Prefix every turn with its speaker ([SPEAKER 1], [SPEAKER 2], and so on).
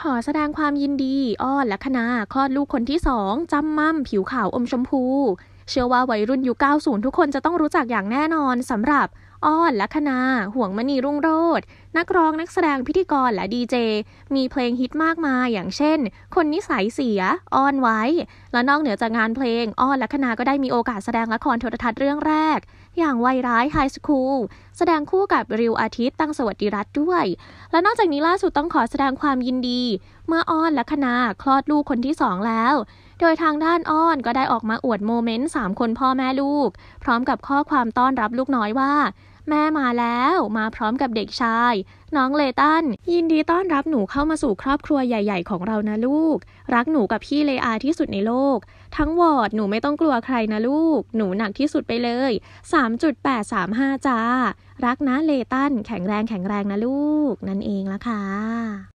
[SPEAKER 1] ขอแสดงความยินดี อ้อนและคณาคลอดลูกคนที่สองจำมั่มผิวขาวอมชมพู เชื่อว่าวัยรุ่นยุค90ทุกคนจะต้องรู้จักอย่างแน่นอนสำหรับอ้อนลัคนาห่วงมณีรุ่งโรดนักร้องนักแสดงพิธีกรและดีเจ มีเพลงฮิตมากมายอย่างเช่น คนนิสัยเสียอ้อนไว้ และนอกเหนือจากงานเพลงอ้อนลัคนาก็ได้มีโอกาสแสดงละครโทรทัศน์เรื่องแรก อย่างวัยร้ายไฮสคูลแสดงคู่กับริวอาทิตย์ตั้งสวัสดิรัตด้วย และนอกจากนี้ล่าสุดต้องขอแสดงความยินดี เมื่ออ้อนลัคนาคลอดลูกคนที่สองแล้ว โดยทางด้านอ้อนก็ได้ออกมาอวดโมเมนต์สามคนพ่อแม่ลูก พร้อมกับข้อความต้อนรับลูกน้อยว่าแม่มาแล้วมาพร้อมกับเด็กชาย น้องเลตันยินดีต้อนรับหนูเข้ามาสู่ครอบครัวใหญ่ๆของเรานะลูก รักหนูกับพี่เลอาที่สุดในโลก ทั้งวอร์ดหนูไม่ต้องกลัวใครนะลูก หนูหนักที่สุดไปเลย 3.835 จ้า รักนะเลตันแข็งแรงแข็งแรงนะลูก นั่นเองละค่ะ